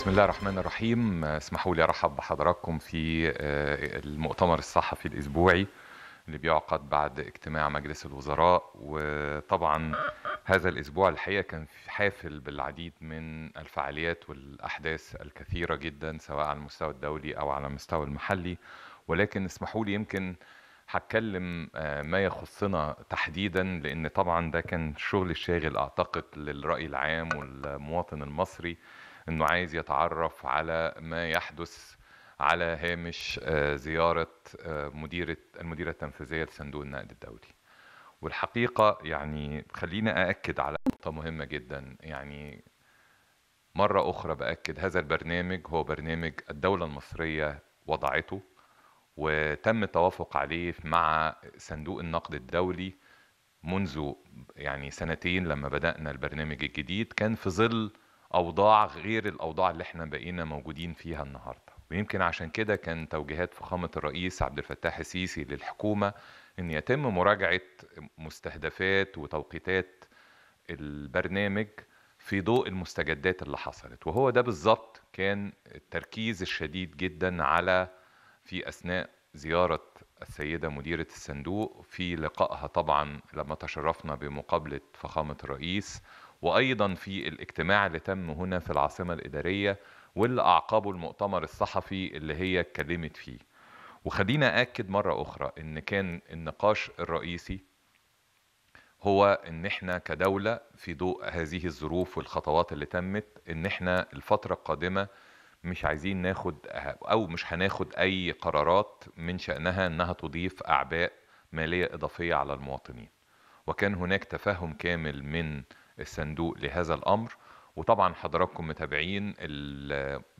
بسم الله الرحمن الرحيم اسمحوا لي ارحب بحضراتكم في آه، المؤتمر الصحفي الاسبوعي اللي بيعقد بعد اجتماع مجلس الوزراء وطبعا هذا الاسبوع الحقيقه كان حافل بالعديد من الفعاليات والاحداث الكثيره جدا سواء على المستوى الدولي او على المستوى المحلي ولكن اسمحوا لي يمكن هتكلم آه، ما يخصنا تحديدا لان طبعا ده كان شغل الشاغل اعتقد للراي العام والمواطن المصري انه عايز يتعرف على ما يحدث على هامش آه، زياره آه، مديره المديره التنفيذيه لصندوق النقد الدولي والحقيقه يعني خلينا ااكد على نقطه مهمه جدا يعني مرة أخرى بأكد هذا البرنامج هو برنامج الدولة المصرية وضعته وتم التوافق عليه مع صندوق النقد الدولي منذ يعني سنتين لما بدأنا البرنامج الجديد كان في ظل اوضاع غير الاوضاع اللي احنا بقينا موجودين فيها النهارده ويمكن عشان كده كان توجيهات فخامه الرئيس عبد الفتاح السيسي للحكومه ان يتم مراجعه مستهدفات وتوقيتات البرنامج في ضوء المستجدات اللي حصلت وهو ده بالظبط كان التركيز الشديد جدا على في اثناء زياره السيده مديره الصندوق في لقائها طبعا لما تشرفنا بمقابله فخامه الرئيس وايضا في الاجتماع اللي تم هنا في العاصمه الاداريه واللي اعقبه المؤتمر الصحفي اللي هي اتكلمت فيه وخلينا اكد مره اخرى ان كان النقاش الرئيسي هو ان احنا كدوله في ضوء هذه الظروف والخطوات اللي تمت ان احنا الفتره القادمه مش عايزين ناخد او مش هناخد اي قرارات من شانها انها تضيف اعباء ماليه اضافيه على المواطنين وكان هناك تفهم كامل من الصندوق لهذا الامر وطبعا حضراتكم متابعين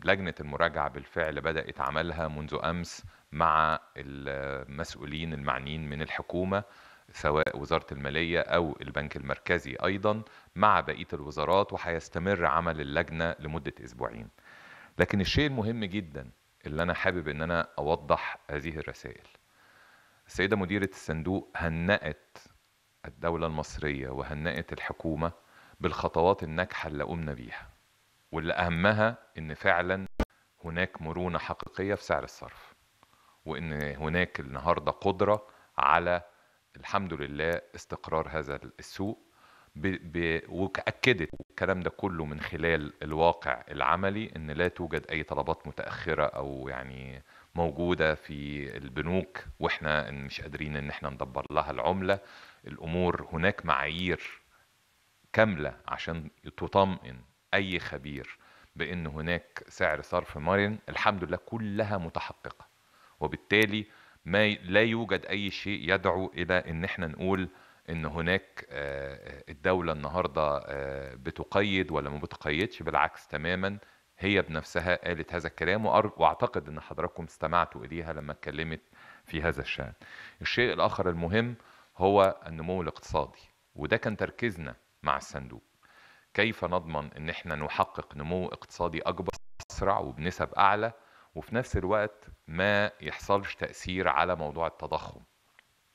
لجنه المراجعه بالفعل بدات عملها منذ امس مع المسؤولين المعنيين من الحكومه سواء وزاره الماليه او البنك المركزي ايضا مع بقيه الوزارات وهيستمر عمل اللجنه لمده اسبوعين. لكن الشيء المهم جدا اللي انا حابب ان انا اوضح هذه الرسائل. السيده مديره الصندوق هنأت الدوله المصريه وهنأت الحكومه بالخطوات الناجحه اللي قمنا بيها واللي اهمها ان فعلا هناك مرونه حقيقيه في سعر الصرف وان هناك النهارده قدره على الحمد لله استقرار هذا السوق ب... ب... واكدت الكلام ده كله من خلال الواقع العملي ان لا توجد اي طلبات متاخره او يعني موجوده في البنوك واحنا مش قادرين ان احنا ندبر لها العمله الامور هناك معايير كاملة عشان تطمئن أي خبير بأن هناك سعر صرف مرن الحمد لله كلها متحققة وبالتالي ما لا يوجد أي شيء يدعو إلى أن احنا نقول ان هناك آه، آه، الدوله النهارده آه، بتقيد ولا ما بتقيدش بالعكس تماما هي بنفسها قالت هذا الكلام واعتقد ان حضراتكم استمعتوا اليها لما اتكلمت في هذا الشان. الشيء الاخر المهم هو النمو الاقتصادي وده كان تركيزنا مع الصندوق كيف نضمن ان احنا نحقق نمو اقتصادي اكبر اسرع وبنسب اعلى وفي نفس الوقت ما يحصلش تاثير على موضوع التضخم